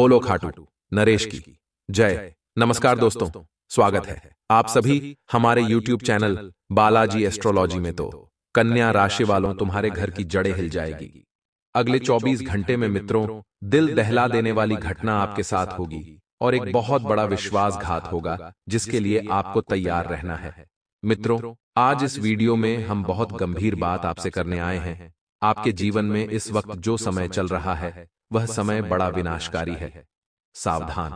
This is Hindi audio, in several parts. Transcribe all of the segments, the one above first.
बोलो खाटू नरेश की जय नमस्कार दोस्तों स्वागत है आप सभी हमारे YouTube चैनल बालाजी एस्ट्रोलॉजी में तो, तो कन्या राशि वालों तुम्हारे घर की जड़ें हिल जाएगी अगले 24 घंटे में मित्रों दिल दहला देने वाली घटना आपके साथ होगी और एक बहुत बड़ा विश्वासघात होगा जिसके लिए आपको तैयार रहना है मित्रों आज इस वीडियो में हम बहुत गंभीर बात आपसे करने आए हैं आपके जीवन में इस वक्त जो समय चल रहा है वह समय बड़ा विनाशकारी है सावधान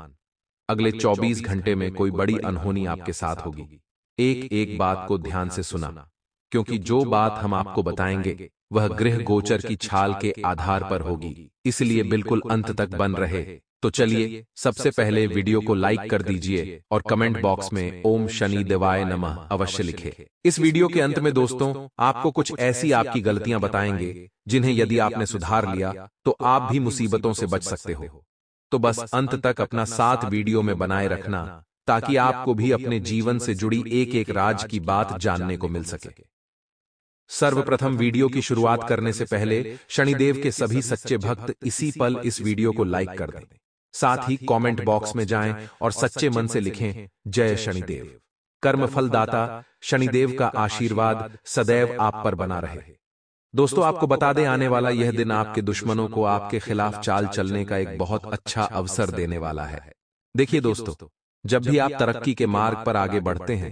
अगले 24 घंटे में कोई बड़ी अनहोनी आपके साथ होगी एक एक बात को ध्यान से सुना क्योंकि जो बात हम आपको बताएंगे वह गृह गोचर की छाल के आधार पर होगी इसलिए बिल्कुल अंत तक बन रहे तो चलिए सबसे पहले वीडियो को लाइक कर दीजिए और कमेंट बॉक्स में ओम शनि देवाय नमः अवश्य लिखे इस वीडियो के अंत में दोस्तों आपको कुछ ऐसी आपकी गलतियां बताएंगे जिन्हें यदि आपने सुधार लिया तो, तो आप भी मुसीबतों से बच सकते हो तो, तो बस अंत तक अपना साथ वीडियो में बनाए रखना ताकि आपको भी अपने जीवन से जुड़ी एक एक राज की बात जानने को मिल सके सर्वप्रथम वीडियो की शुरुआत करने से पहले शनिदेव के सभी सच्चे भक्त इसी पल इस वीडियो को लाइक कर दें साथ ही कमेंट बॉक्स में जाएं और सच्चे मन से लिखें जय शनिदेव कर्म फलदाता शनिदेव का आशीर्वाद सदैव आप पर बना रहे दोस्तों आपको बता दें आने वाला यह दिन आपके दुश्मनों को आपके खिलाफ चाल चलने का एक बहुत अच्छा, अच्छा अवसर देने वाला है देखिए दोस्तों जब भी आप तरक्की के मार्ग पर आगे बढ़ते हैं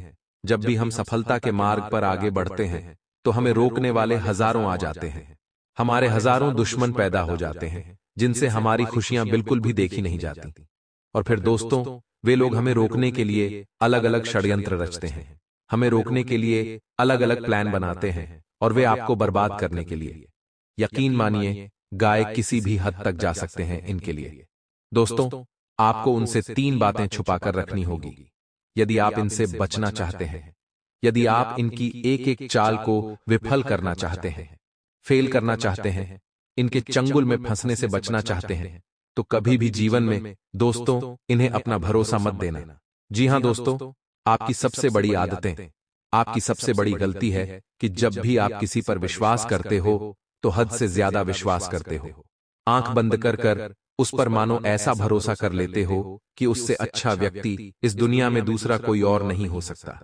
जब भी हम सफलता के मार्ग पर आगे बढ़ते तो हैं तो हमें रोकने वाले हजारों आ जाते हैं हमारे हजारों दुश्मन पैदा हो जाते हैं जिनसे हमारी खुशियां बिल्कुल भी देखी नहीं जाती और फिर दोस्तों वे लोग हमें रोकने के लिए अलग अलग षड्यंत्र रचते हैं हमें रोकने के लिए अलग अलग प्लान बनाते हैं और वे आपको बर्बाद करने के लिए यकीन मानिए गाय किसी भी हद तक जा सकते हैं इनके लिए दोस्तों आपको उनसे तीन बातें छुपाकर रखनी होगी यदि आप इनसे बचना चाहते हैं यदि आप इनकी एक एक चाल को विफल करना चाहते हैं फेल करना चाहते हैं इनके चंगुल में फंसने से बचना चाहते हैं तो कभी भी जीवन में दोस्तों इन्हें अपना भरोसा मत देना जी हाँ, हाँ दोस्तों आपकी सबसे बड़ी आदतें आपकी सबसे बड़ी गलती है कि जब भी आप किसी पर विश्वास करते हो तो हद तो से ज्यादा विश्वास करते हो आंख बंद कर कर उस पर मानो ऐसा भरोसा कर लेते हो कि उससे अच्छा, अच्छा व्यक्ति इस दुनिया में दूसरा कोई और नहीं हो सकता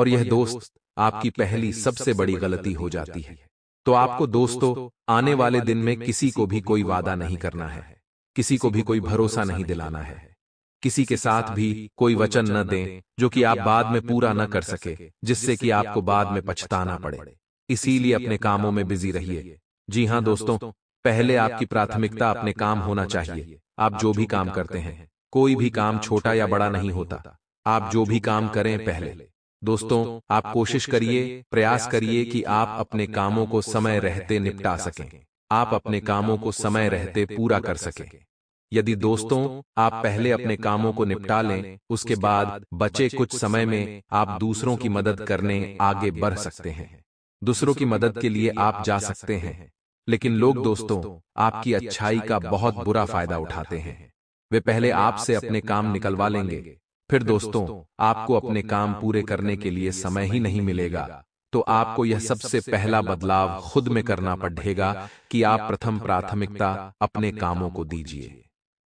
और यह दोस्त आपकी पहली सबसे बड़ी गलती हो जाती है तो, तो आपको दोस्तों आने वाले दिन में किसी को भी कोई वादा नहीं करना है किसी को भी कोई भरोसा नहीं दिलाना है किसी के साथ भी कोई वचन न दें जो कि आप बाद में पूरा न कर सके जिससे कि आपको बाद में पछताना पड़े इसीलिए अपने कामों में बिजी रहिए जी हाँ, हाँ दोस्तों पहले आपकी प्राथमिकता अपने काम होना चाहिए आप जो भी काम करते हैं कोई भी काम छोटा या बड़ा नहीं होता आप जो भी काम करें पहले दोस्तों आप कोशिश करिए प्रयास करिए कि आप अपने कामों को समय रहते निपटा सकें आप अपने कामों को समय रहते पूरा कर सकें यदि दोस्तों आप पहले अपने कामों को निपटा लें उसके बाद बचे कुछ समय में आप दूसरों की मदद करने आगे बढ़ सकते हैं दूसरों की मदद के लिए आप जा सकते हैं लेकिन लोग दोस्तों आपकी अच्छाई का बहुत बुरा फायदा उठाते हैं वे पहले आपसे अपने काम निकलवा लेंगे फिर दोस्तों आपको अपने काम पूरे करने के लिए समय ही नहीं मिलेगा तो, तो आपको यह सबसे पहला बदलाव खुद में करना पड़ेगा कि आप प्रथम प्राथमिकता अपने कामों को दीजिए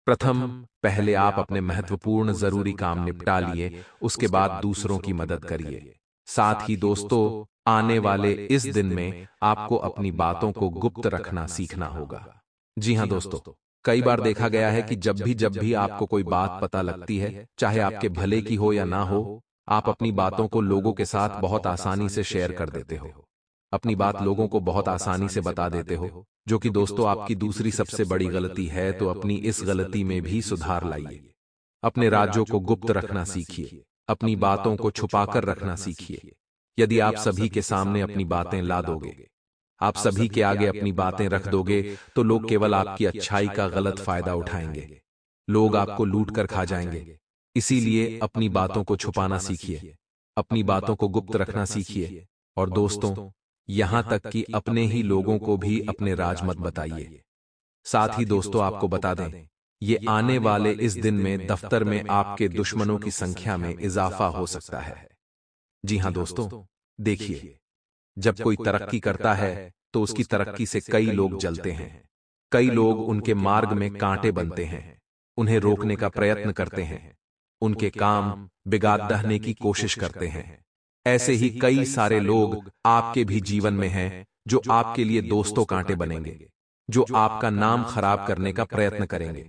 प्रथम पहले आप अपने महत्वपूर्ण जरूरी काम निपटा लिए उसके बाद दूसरों की मदद करिए साथ ही दोस्तों आने वाले इस दिन में आपको अपनी बातों को गुप्त रखना सीखना होगा जी हाँ, हाँ दोस्तों कई बार देखा गया है कि जब भी जब भी आपको कोई बात पता लगती है चाहे आपके भले की हो या ना हो आप अपनी बातों को लोगों के साथ बहुत आसानी से शेयर कर देते हो अपनी बात लोगों को बहुत आसानी से बता देते हो जो कि दोस्तों आपकी दूसरी सबसे बड़ी गलती है तो, तो अपनी इस गलती में भी सुधार लाइए अपने राज्यों को गुप्त रखना सीखिए अपनी बातों को छुपाकर रखना सीखिए यदि आप सभी के सामने अपनी बातें ला दोगे आप सभी के आगे अपनी बातें रख दोगे तो, तो लोग केवल आपकी अच्छाई का गलत फायदा उठाएंगे लोग आपको लूट कर खा जाएंगे इसीलिए अपनी बातों को छुपाना सीखिए अपनी बातों को गुप्त रखना सीखिए और दोस्तों यहां तक कि अपने ही लोगों को भी अपने राज मत बताइए साथ ही दोस्तों आपको बता दें ये आने वाले इस दिन में दफ्तर में आपके दुश्मनों की संख्या में इजाफा हो सकता है जी हाँ दोस्तों देखिए जब कोई तरक्की करता है तो, तो उसकी तरक्की से कई लोग जलते हैं कई लोग उनके मार्ग में कांटे बनते हैं उन्हें रोकने का प्रयत्न करते हैं उनके काम बिगाड़ दहने की कोशिश करते हैं ऐसे ही कई सारे लोग आपके भी जीवन में हैं जो आपके लिए दोस्तों कांटे बनेंगे जो आपका नाम खराब करने का प्रयत्न करेंगे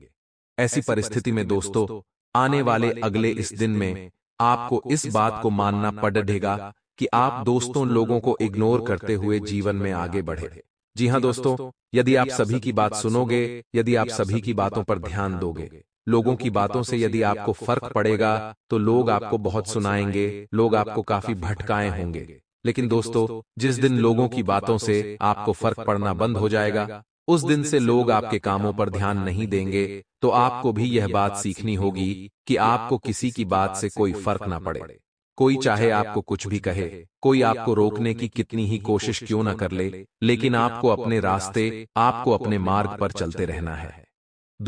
ऐसी परिस्थिति में दोस्तों आने वाले अगले इस दिन में आपको इस बात को मानना पड़ेगा कि आप दोस्तों लोगों को इग्नोर करते हुए जीवन में आगे बढ़े जी हाँ दोस्तों यदि आप सभी की बात सुनोगे यदि आप सभी की बातों पर ध्यान दोगे लोगों की बातों से यदि आपको फर्क पड़ेगा तो लोग आपको बहुत सुनाएंगे लोग आपको काफी भटकाए होंगे लेकिन दोस्तों जिस दिन लोगों की बातों से आपको फर्क पड़ना बंद हो जाएगा उस दिन से लोग आपके कामों पर ध्यान नहीं देंगे तो आपको भी यह बात सीखनी होगी कि आपको किसी की बात से कोई फर्क ना पड़े कोई चाहे आपको कुछ भी कहे कोई आपको रोकने की कितनी ही कोशिश क्यों न कर ले, लेकिन आपको अपने रास्ते आपको अपने मार्ग पर चलते रहना है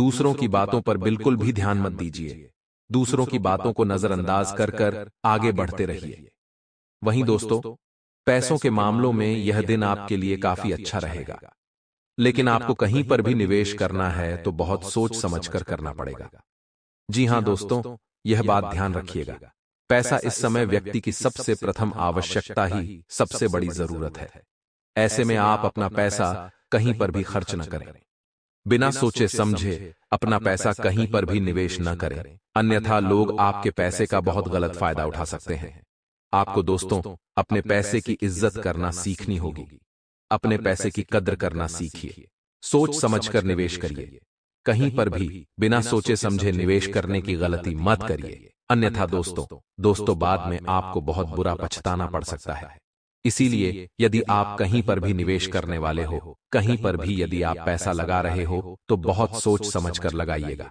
दूसरों की बातों पर बिल्कुल भी ध्यान मत दीजिए दूसरों की बातों को नजरअंदाज कर कर आगे बढ़ते रहिए वहीं दोस्तों पैसों के मामलों में यह दिन आपके लिए काफी अच्छा, अच्छा रहेगा लेकिन आपको कहीं पर भी निवेश करना है तो, तो बहुत सोच समझकर करना पड़ेगा जी हाँ दोस्तों यह बात ध्यान रखिएगा पैसा इस समय व्यक्ति की सबसे प्रथम आवश्यकता ही सबसे बड़ी जरूरत है ऐसे में आप अपना पैसा कहीं पर भी खर्च न करें बिना सोचे समझे अपना पैसा कहीं पर भी निवेश न करें अन्यथा लोग आपके पैसे का बहुत गलत फायदा उठा सकते हैं आपको दोस्तों अपने पैसे की इज्जत करना सीखनी होगी अपने पैसे की कद्र करना सीखिए सोच समझकर निवेश करिए कहीं पर भी बिना सोचे समझे निवेश करने की गलती मत करिए अन्यथा दोस्तों दोस्तों बाद में आपको बहुत बुरा पछताना पड़ सकता है इसीलिए यदि आप कहीं पर भी निवेश करने वाले हो कहीं पर भी यदि आप पैसा लगा रहे हो तो, तो बहुत सोच समझ कर लगाइएगा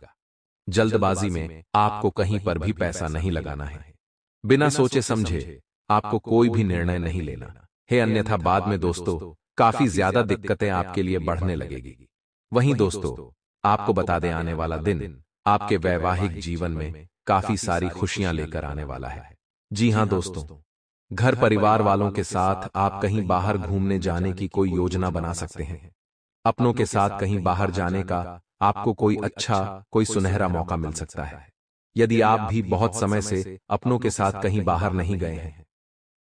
जल्दबाजी में आपको कहीं पर भी पैसा नहीं लगाना है बिना सोचे समझे आपको कोई भी निर्णय नहीं लेना है अन्यथा बाद में दोस्तों काफी ज्यादा दिक्कतें आपके लिए बढ़ने लगेगी वहीं दोस्तों आपको बता दें आने वाला दिन आपके वैवाहिक जीवन में काफी सारी खुशियां लेकर आने वाला है जी हाँ, हाँ दोस्तों घर परिवार वालों के साथ आप कहीं बाहर घूमने जाने की कोई योजना बना सकते हैं अपनों के साथ कहीं बाहर जाने का आपको कोई अच्छा कोई सुनहरा मौका मिल सकता है यदि आप भी बहुत समय से अपनों के साथ कहीं बाहर नहीं गए हैं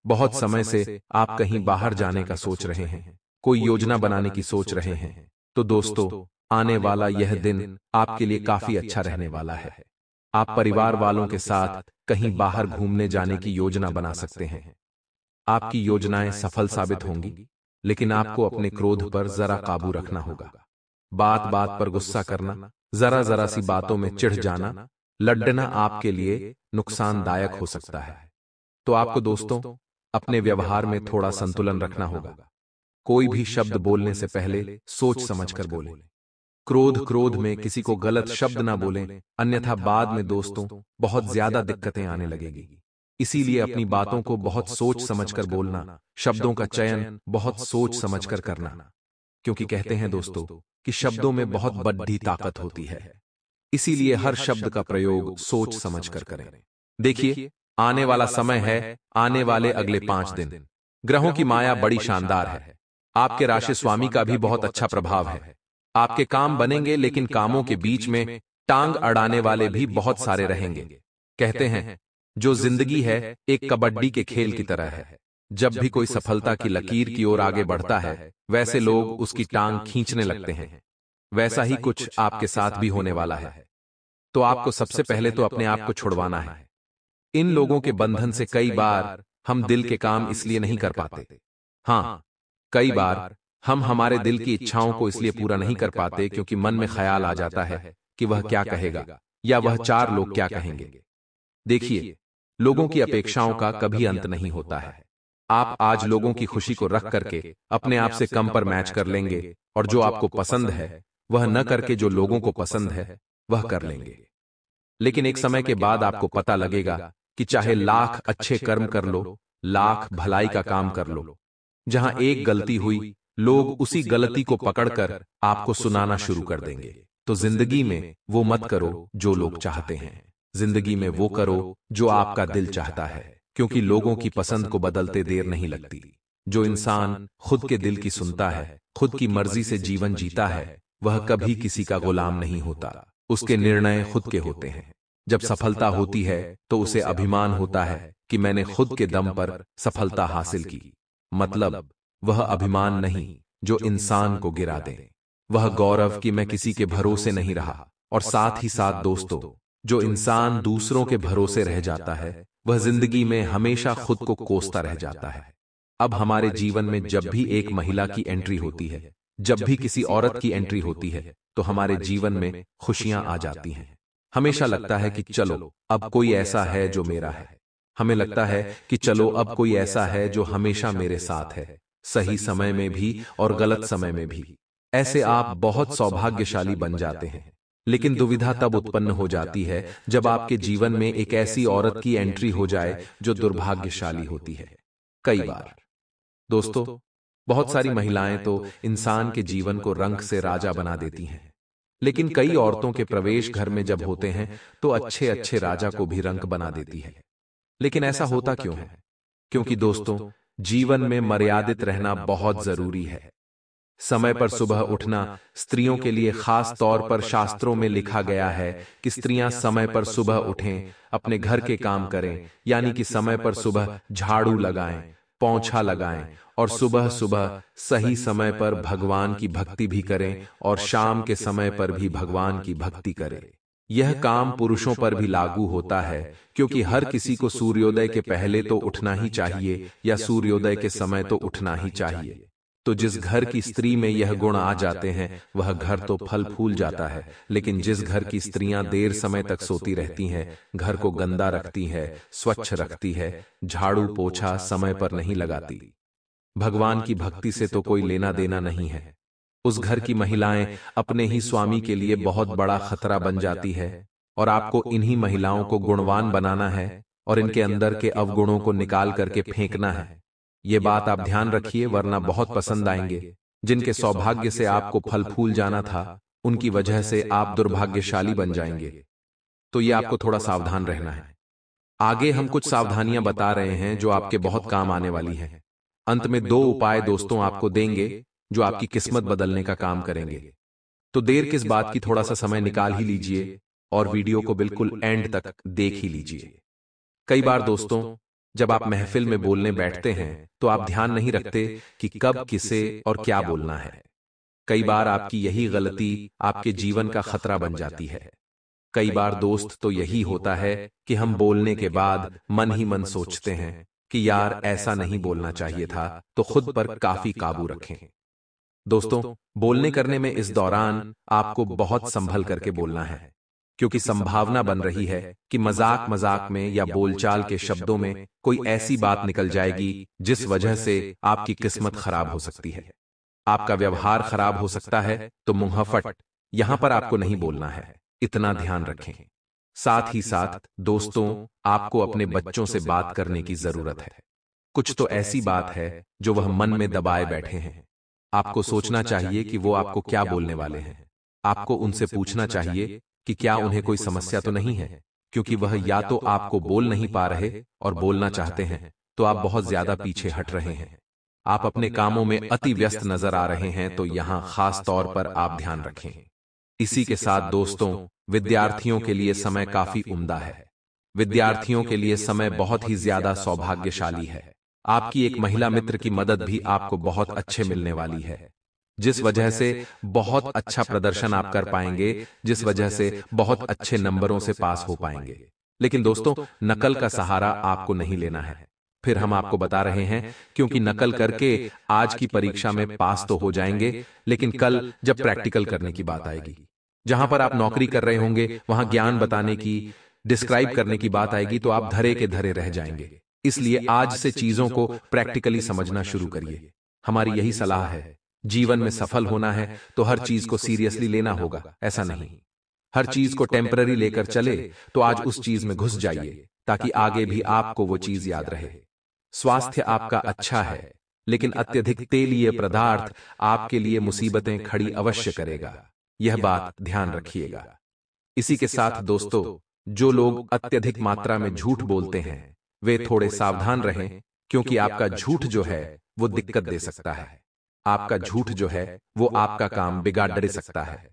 बहुत समय से आप कहीं बाहर जाने का सोच रहे हैं कोई योजना बनाने की सोच रहे हैं तो, तो दोस्तों आने वाला यह दिन आपके लिए काफी अच्छा रहने वाला है आप परिवार वालों के साथ कहीं बाहर घूमने जाने की योजना बना सकते हैं आपकी योजनाएं सफल साबित होंगी लेकिन आपको अपने क्रोध पर जरा काबू रखना होगा बात बात पर गुस्सा करना जरा जरा सी बातों में चिढ़ जाना लड्डना आपके लिए नुकसानदायक हो सकता है तो, तो आपको दोस्तों अपने व्यवहार में थोड़ा संतुलन रखना होगा कोई भी शब्द बोलने से पहले सोच समझकर बोले क्रोध क्रोध में किसी को गलत शब्द ना बोलें अन्यथा बाद में दोस्तों बहुत ज्यादा दिक्कतें आने लगेगी इसीलिए अपनी बातों को बहुत सोच समझकर बोलना शब्दों का चयन बहुत सोच समझकर करना क्योंकि कहते हैं दोस्तों कि शब्दों में बहुत बड्ढी ताकत होती है इसीलिए हर शब्द का प्रयोग सोच कर करें देखिए आने वाला समय है आने वाले अगले पांच दिन ग्रहों की माया बड़ी शानदार है आपके राशि स्वामी का भी बहुत अच्छा प्रभाव है आपके काम बनेंगे लेकिन कामों के बीच में टांग अड़ाने वाले भी बहुत सारे रहेंगे कहते हैं जो जिंदगी है एक कबड्डी के खेल की तरह है जब भी कोई सफलता की लकीर की ओर आगे बढ़ता है वैसे लोग उसकी टांग खींचने लगते हैं वैसा ही कुछ आपके साथ भी होने वाला है तो आपको सबसे पहले तो अपने आप को छुड़वाना है इन लोगों के बंधन से कई बार हम दिल के काम इसलिए नहीं कर पाते हाँ कई बार हम हमारे दिल की इच्छाओं को इसलिए पूरा नहीं कर पाते क्योंकि मन में ख्याल आ जाता है कि वह क्या कहेगा या वह चार लोग क्या कहेंगे देखिए लोगों की अपेक्षाओं का कभी अंत नहीं होता है आप आज लोगों की खुशी को रख करके अपने आप से कम पर मैच कर लेंगे और जो आपको पसंद है वह न करके जो लोगों को पसंद है वह कर लेंगे लेकिन एक समय के बाद आपको पता लगेगा कि चाहे लाख अच्छे कर्म कर लो लाख भलाई का काम कर लो जहां एक गलती हुई लोग उसी गलती को पकड़कर आपको सुनाना शुरू कर देंगे तो, तो जिंदगी में वो मत करो जो लोग चाहते हैं जिंदगी में वो करो जो आपका दिल चाहता है क्योंकि लोगों की पसंद को बदलते देर नहीं लगती जो इंसान खुद के दिल की सुनता है खुद की मर्जी से जीवन जीता है वह कभी किसी का गुलाम नहीं होता उसके निर्णय खुद के होते हैं जब सफलता होती है तो, तो उसे अभिमान होता है कि मैंने खुद के दम पर सफलता हासिल की मतलब वह अभिमान नहीं जो इंसान को गिरा दे वह गौरव कि मैं किसी के भरोसे नहीं रहा और साथ ही साथ दोस्तों जो इंसान दूसरों के भरोसे रह जाता है वह जिंदगी में हमेशा खुद को कोसता रह जाता है अब हमारे जीवन में जब भी एक महिला की एंट्री होती है जब भी किसी औरत की एंट्री होती है तो, तो हमारे जीवन में खुशियां आ जाती हैं हमेशा लगता है कि चलो अब कोई ऐसा है जो मेरा है हमें लगता है कि चलो अब कोई ऐसा है जो हमेशा मेरे साथ है सही समय में भी और गलत समय में भी ऐसे आप बहुत सौभाग्यशाली बन जाते हैं लेकिन दुविधा तब उत्पन्न हो जाती है जब आपके जीवन में एक ऐसी औरत की एंट्री हो जाए जो दुर्भाग्यशाली होती है कई बार दोस्तों बहुत सारी महिलाएं तो, तो इंसान के जीवन को रंग से राजा बना देती हैं लेकिन कई औरतों के प्रवेश घर में जब होते हैं तो, तो अच्छे अच्छे राजा को भी रंग बना देती है लेकिन ऐसा होता क्यों है क्योंकि दोस्तों जीवन में मर्यादित रहना बहुत जरूरी है समय पर सुबह उठना स्त्रियों के लिए खास तौर पर शास्त्रों में लिखा गया है कि स्त्रियां समय पर सुबह उठें अपने घर के काम करें यानी कि समय पर सुबह झाड़ू लगाएं पौछा लगाएं और सुबह सुबह सही समय पर भगवान की भक्ति भी करें और शाम के समय पर भी भगवान की भक्ति करें यह काम पुरुषों पर भी लागू होता है क्योंकि हर किसी को सूर्योदय के पहले तो, तो उठना ही चाहिए या सूर्योदय के समय तो, तो उठना ही चाहिए तो जिस घर की स्त्री में यह गुण आ जाते हैं वह घर तो, तो फल फूल जाता है लेकिन जिस घर की स्त्रियां देर समय तक सोती रहती हैं घर को गंदा रखती है स्वच्छ रखती है झाड़ू पोछा समय पर नहीं लगाती भगवान की भक्ति से तो कोई लेना देना नहीं है उस घर की महिलाएं अपने ही स्वामी के लिए बहुत बड़ा खतरा बन जाती है और आपको इन्हीं महिलाओं को गुणवान बनाना है और इनके अंदर के अवगुणों को निकाल करके फेंकना है ये बात आप ध्यान रखिए वरना बहुत पसंद आएंगे जिनके सौभाग्य से आपको फल फूल जाना था उनकी वजह से आप दुर्भाग्यशाली बन जाएंगे तो ये आपको थोड़ा सावधान रहना है आगे हम कुछ सावधानियां बता रहे हैं जो आपके बहुत काम आने वाली हैं अंत में दो उपाय दोस्तों आपको देंगे जो आपकी किस्मत बदलने का काम करेंगे तो, तो देर किस बात की थोड़ा सा समय निकाल ही लीजिए और वीडियो को बिल्कुल एंड तक देख ही लीजिए कई बार दोस्तों जब आप महफिल में बोलने बैठते हैं तो, तो आप ध्यान नहीं रखते कि कब किसे और क्या बोलना है कई बार आपकी यही गलती आपके जीवन का खतरा बन जाती है कई बार दोस्त तो, तो यही होता है कि हम बोलने के बाद मन ही मन सोचते हैं कि यार ऐसा नहीं बोलना चाहिए था तो खुद पर काफी काबू रखें दोस्तों बोलने करने में इस दौरान आपको बहुत संभल करके बोलना है क्योंकि संभावना बन रही है कि मजाक मजाक में या बोलचाल के शब्दों में कोई ऐसी बात निकल जाएगी जिस वजह से आपकी किस्मत खराब हो सकती है आपका व्यवहार खराब हो सकता है तो, तो मुंहफट यहां पर आपको नहीं बोलना है इतना ध्यान रखें साथ ही साथ दोस्तों आपको अपने बच्चों से बात करने की जरूरत है कुछ तो ऐसी बात है जो वह मन में दबाए बैठे हैं आपको सोचना चाहिए कि वो आपको क्या बोलने वाले हैं आपको उनसे पूछना चाहिए कि क्या उन्हें कोई समस्या तो, तो नहीं है क्योंकि वह या तो, तो आपको बोल नहीं पा रहे और बोलना चाहते हैं तो, तो आप बहुत ज्यादा पीछे हट रहे हैं आप अपने कामों में अति व्यस्त नजर आ रहे हैं तो यहां खास तौर पर आप ध्यान रखें इसी के साथ दोस्तों विद्यार्थियों के लिए समय काफी उम्दा है विद्यार्थियों के लिए समय बहुत ही ज्यादा सौभाग्यशाली है आपकी एक महिला मित्र की मदद भी आपको बहुत अच्छे मिलने वाली है जिस वजह से बहुत अच्छा प्रदर्शन आप कर पाएंगे जिस वजह से बहुत अच्छे नंबरों से पास हो पाएंगे लेकिन दोस्तों नकल का सहारा आपको नहीं लेना है फिर हम आपको बता रहे हैं क्योंकि नकल करके आज की परीक्षा में पास तो हो जाएंगे लेकिन कल जब प्रैक्टिकल करने की बात आएगी जहां पर आप नौकरी कर रहे होंगे वहां ज्ञान बताने की डिस्क्राइब करने की बात आएगी तो आप धरे के धरे रह जाएंगे इसलिए आज से चीजों को प्रैक्टिकली समझना शुरू करिए हमारी यही सलाह है जीवन में सफल होना है तो हर तो चीज को सीरियसली लेना होगा ऐसा नहीं हर चीज को टेम्पररी लेकर चले तो, तो आज उस चीज में घुस जाइए ताकि आगे भी आपको वो चीज याद रहे स्वास्थ्य आपका अच्छा, अच्छा है लेकिन अत्यधिक तेलीय पदार्थ आपके लिए मुसीबतें खड़ी अवश्य करेगा यह बात ध्यान रखिएगा इसी के साथ दोस्तों जो लोग अत्यधिक मात्रा में झूठ बोलते हैं वे थोड़े सावधान रहें क्योंकि आपका झूठ जो है वो दिक्कत दे सकता है आपका झूठ जो है वो आपका काम बिगाड़ डे सकता है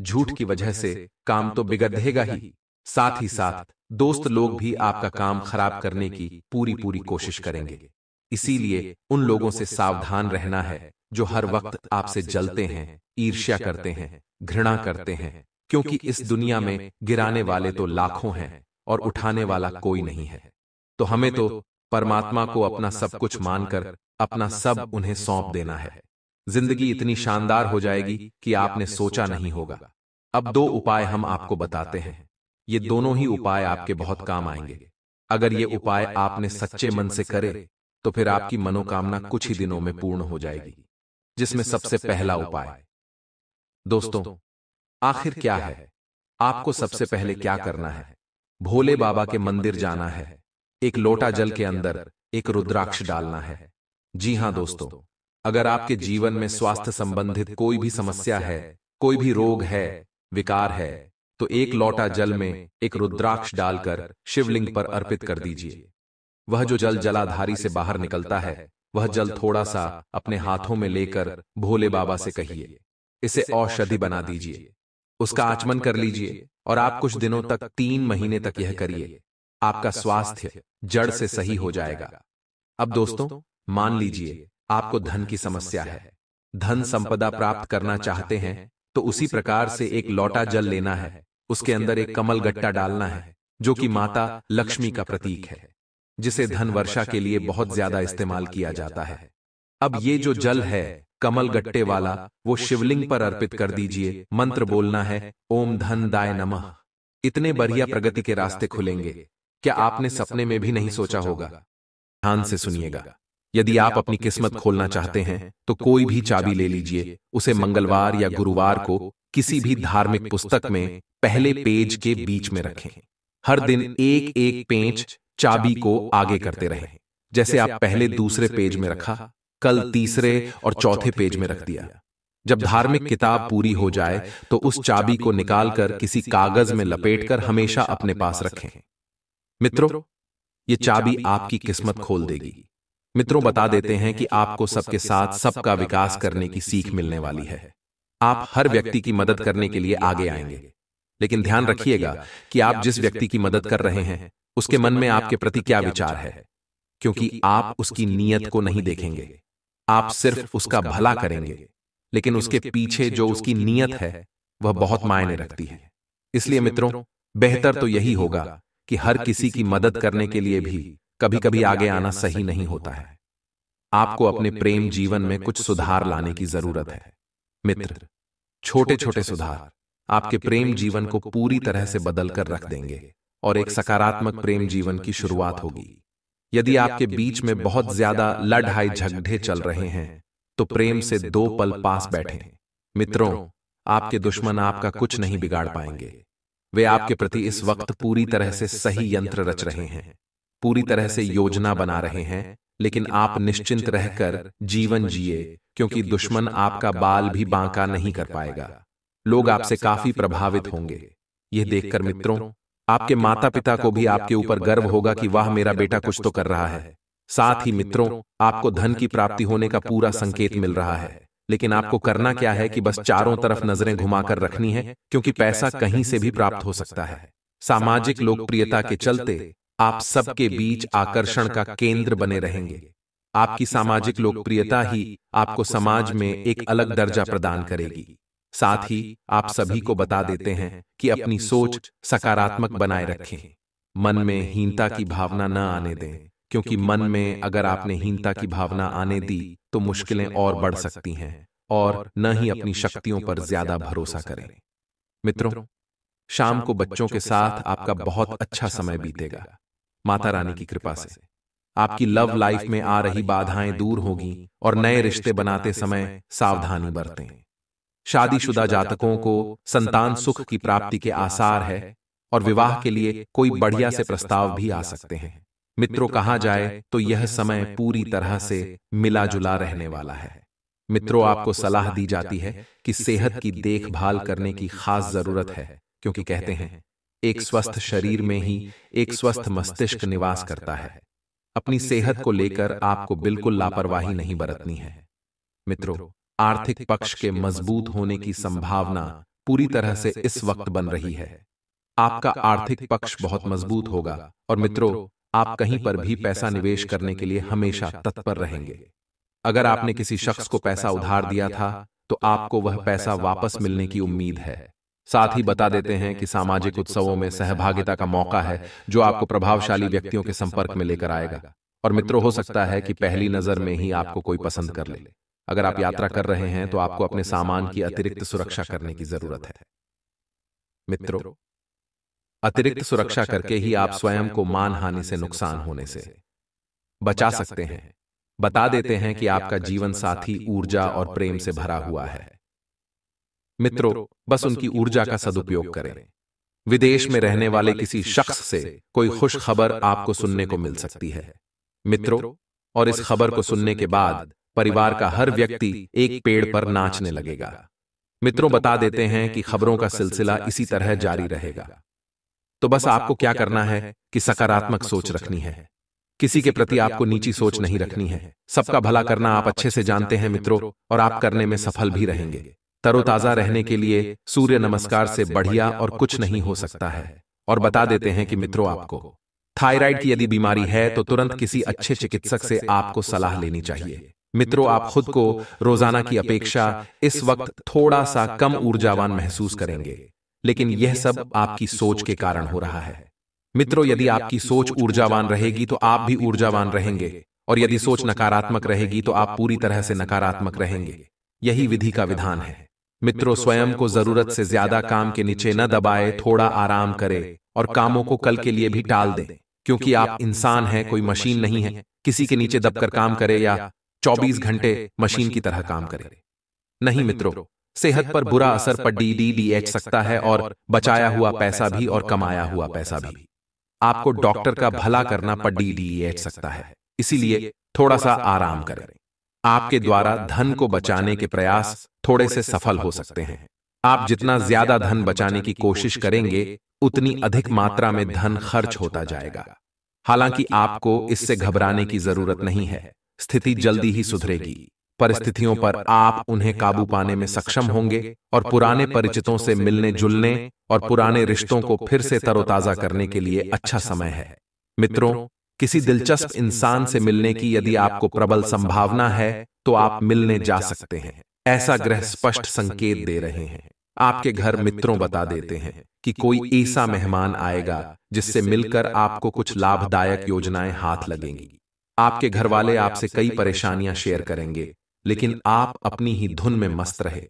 झूठ की वजह से काम तो, तो बिगड़ेगा ही साथ ही साथ दोस्त लोग भी आपका काम खराब करने की पूरी पूरी कोशिश करेंगे इसीलिए उन लोगों से सावधान रहना है जो हर वक्त आपसे जलते हैं ईर्ष्या करते हैं घृणा करते हैं क्योंकि इस दुनिया में गिराने वाले तो लाखों हैं और उठाने वाला कोई नहीं है तो हमें तो, तो परमात्मा को अपना सब कुछ मानकर अपना सब उन्हें सौंप देना है जिंदगी इतनी शानदार हो जाएगी कि आपने सोचा नहीं होगा अब दो उपाय हम आपको बताते हैं ये दोनों ही उपाय आपके बहुत काम आएंगे अगर ये उपाय आपने सच्चे मन से करे तो फिर आपकी मनोकामना कुछ ही दिनों में पूर्ण हो जाएगी जिसमें सबसे पहला उपाय दोस्तों आखिर क्या है आपको सबसे पहले क्या करना है भोले बाबा के मंदिर जाना है एक लोटा जल के अंदर एक रुद्राक्ष डालना है जी हाँ, हाँ दोस्तों अगर आपके जीवन में स्वास्थ्य संबंधित कोई भी समस्या है कोई भी रोग है विकार है तो, तो एक लोटा जल में एक रुद्राक्ष डालकर शिवलिंग पर अर्पित कर दीजिए वह जो जल जलाधारी से बाहर निकलता है वह जल थोड़ा सा अपने हाथों में लेकर भोले बाबा से कहिए इसे औषधि बना दीजिए उसका आचमन कर लीजिए और आप कुछ दिनों तक तीन महीने तक यह करिए आपका स्वास्थ्य जड़ से सही हो जाएगा अब दोस्तों मान लीजिए आपको धन की समस्या है धन संपदा प्राप्त करना चाहते हैं तो, तो उसी प्रकार से एक लौटा जल लेना है उसके अंदर एक कमल गट्टा डालना है जो कि माता लक्ष्मी का प्रतीक है जिसे धन वर्षा के लिए बहुत ज्यादा इस्तेमाल किया जाता है अब ये जो जल है कमल गट्टे वाला वो शिवलिंग पर अर्पित कर दीजिए मंत्र बोलना है ओम धन दाय नमः इतने बढ़िया प्रगति के रास्ते खुलेंगे क्या आपने सपने में भी नहीं सोचा होगा ध्यान से सुनिएगा यदि आप अपनी किस्मत खोलना चाहते हैं तो, तो कोई भी चाबी ले लीजिए उसे मंगलवार या गुरुवार को किसी भी धार्मिक पुस्तक में पहले पेज के बीच में रखें हर दिन एक एक पेज चाबी को आगे करते रहें जैसे आप पहले दूसरे पेज में रखा कल तीसरे और चौथे पेज में रख दिया जब धार्मिक किताब पूरी हो जाए तो, तो उस चाबी को निकालकर किसी कागज में लपेटकर हमेशा अपने पास रखें मित्रों ये चाबी आपकी किस्मत खोल देगी मित्रों बता देते हैं कि आपको सबके साथ सबका विकास करने की सीख मिलने वाली है आप हर व्यक्ति की मदद करने के लिए आगे आएंगे लेकिन ध्यान रखिएगा कि आप जिस व्यक्ति की मदद कर रहे हैं उसके मन में आपके प्रति क्या विचार है क्योंकि आप उसकी नीयत को नहीं देखेंगे आप सिर्फ उसका भला करेंगे लेकिन उसके पीछे जो उसकी नीयत है वह बहुत मायने रखती है इसलिए मित्रों बेहतर तो यही होगा कि हर किसी की मदद करने के लिए भी कभी कभी आगे आना सही नहीं होता है आपको अपने प्रेम जीवन में कुछ सुधार लाने की जरूरत है मित्र छोटे छोटे सुधार आपके प्रेम जीवन को पूरी तरह से बदल कर रख देंगे और एक सकारात्मक प्रेम जीवन की शुरुआत होगी यदि आपके बीच में बहुत ज्यादा लड़ाई झगड़े चल रहे हैं तो, तो प्रेम से दो पल पास बैठे मित्रों आपके दुश्मन आपका कुछ नहीं बिगाड़ पाएंगे वे आपके प्रति इस वक्त पूरी तरह से सही यंत्र रच रहे हैं पूरी तरह से योजना बना रहे हैं लेकिन आप निश्चिंत रहकर जीवन जिए क्योंकि दुश्मन आपका बाल भी बांका नहीं कर पाएगा लोग आपसे काफी प्रभावित होंगे यह देखकर मित्रों आपके माता पिता को भी आपके ऊपर गर्व होगा कि वह मेरा बेटा कुछ तो, तो कर रहा है साथ ही मित्रों आपको धन की प्राप्ति होने का पूरा संकेत मिल रहा है लेकिन आपको करना क्या है कि बस चारों तरफ नजरें घुमाकर रखनी है क्योंकि पैसा कहीं से भी प्राप्त हो सकता है सामाजिक लोकप्रियता के चलते आप सबके बीच आकर्षण का केंद्र बने रहेंगे आपकी सामाजिक लोकप्रियता ही आपको समाज में एक अलग दर्जा प्रदान करेगी साथ ही आप सभी को बता देते हैं कि अपनी सोच सकारात्मक बनाए रखें मन में हीनता की भावना न आने दें क्योंकि मन में अगर आपने हीनता की भावना आने दी तो, तो मुश्किलें और बढ़ सकती हैं और न ही अपनी शक्तियों पर ज्यादा भरोसा करें मित्रों शाम को बच्चों के साथ आपका बहुत अच्छा, अच्छा समय बीतेगा माता रानी की कृपा से आपकी लव लाइफ में आ रही बाधाएं दूर होगी और नए रिश्ते बनाते समय सावधानी बरतें शादीशुदा जातकों को संतान सुख की प्राप्ति के आसार है और विवाह के लिए कोई बढ़िया से प्रस्ताव भी आ सकते हैं मित्रों कहा जाए तो, तो यह समय पूरी तरह से मिला जुला रहने वाला है मित्रों आपको सलाह दी जाती है कि सेहत की देखभाल करने की खास जरूरत है क्योंकि कहते हैं एक स्वस्थ शरीर में ही एक स्वस्थ मस्तिष्क निवास करता है अपनी सेहत को लेकर आपको बिल्कुल लापरवाही नहीं बरतनी है मित्रों आर्थिक पक्ष के मजबूत होने की संभावना पूरी तरह से इस वक्त बन रही है आपका आर्थिक पक्ष बहुत मजबूत होगा और मित्रों आप कहीं पर भी पैसा निवेश करने के लिए हमेशा तत्पर रहेंगे अगर आपने किसी शख्स को पैसा उधार दिया था तो, तो आपको वह पैसा वापस मिलने की उम्मीद है साथ ही बता देते हैं कि सामाजिक उत्सवों में सहभागिता का मौका है जो आपको प्रभावशाली व्यक्तियों के संपर्क में लेकर आएगा और मित्रों हो सकता है कि पहली नजर में ही आपको कोई पसंद कर ले अगर आप यात्रा कर रहे हैं तो, तो आपको अपने सामान की अतिरिक्त सुरक्षा करने की जरूरत है मित्रों अतिरिक्त सुरक्षा करके ही आप स्वयं को मान हानि से नुकसान होने से बचा सकते हैं बता देते हैं कि आपका जीवन साथी ऊर्जा और प्रेम से भरा हुआ है मित्रों बस उनकी ऊर्जा का सदुपयोग करें विदेश में रहने वाले किसी शख्स से कोई खुश खबर आपको सुनने को मिल सकती है मित्रों और इस खबर को सुनने के बाद परिवार का हर व्यक्ति एक पेड़ पर नाचने लगेगा मित्रों बता देते हैं कि खबरों का सिलसिला इसी तरह जारी रहेगा तो, तो बस आपको क्या करना है कि सकारात्मक सोच रखनी है किसी के प्रति आपको नीची सोच नहीं रखनी है सबका भला करना आप अच्छे से जानते हैं मित्रों और आप करने में सफल भी रहेंगे तरोताजा रहने के लिए सूर्य नमस्कार से बढ़िया और कुछ नहीं हो सकता है और बता देते हैं कि मित्रों आपको थायराइड की यदि बीमारी तो है तो तुरंत किसी अच्छे चिकित्सक से आपको सलाह लेनी चाहिए मित्रों आप खुद को रोजाना की अपेक्षा इस वक्त थोड़ा सा कम ऊर्जावान महसूस करेंगे लेकिन यह सब आपकी सोच के कारण हो रहा है मित्रों यदि आपकी सोच ऊर्जावान तो रहेगी तो आप भी ऊर्जावान रहेंगे और यदि सोच नकारात्मक रहेगी तो, तो आप पूरी तरह से नकारात्मक रहेंगे यही विधि का विधान है मित्रों स्वयं को जरूरत से ज्यादा काम के नीचे न दबाए थोड़ा आराम करे और कामों को कल के लिए भी टाल दें क्योंकि आप इंसान हैं कोई मशीन नहीं है किसी के नीचे दबकर काम करे या 24 घंटे मशीन की तरह काम करें नहीं मित्रों सेहत पर बुरा असर पर डी सकता है और बचाया हुआ पैसा भी और कमाया हुआ पैसा भी आपको डॉक्टर का भला करना पर डी डी एच e सकता है इसीलिए थोड़ा सा आराम करें आपके द्वारा धन को बचाने के प्रयास थोड़े से सफल हो सकते हैं आप जितना ज्यादा धन बचाने की कोशिश करेंगे उतनी अधिक मात्रा में धन खर्च होता जाएगा हालांकि आपको इससे घबराने की जरूरत नहीं है स्थिति जल्दी ही सुधरेगी परिस्थितियों पर आप उन्हें काबू पाने में सक्षम होंगे और पुराने परिचितों से मिलने जुलने और पुराने रिश्तों को फिर से तरोताजा करने के लिए अच्छा समय है मित्रों किसी दिलचस्प इंसान से मिलने की यदि आपको प्रबल संभावना है तो आप मिलने जा सकते हैं ऐसा ग्रह स्पष्ट संकेत दे रहे हैं आपके घर मित्रों बता देते हैं कि कोई ऐसा मेहमान आएगा जिससे मिलकर आपको कुछ लाभदायक योजनाएं हाथ लगेंगी आपके घर वाले आपसे कई परेशानियां शेयर करेंगे लेकिन आप अपनी ही धुन में मस्त रहे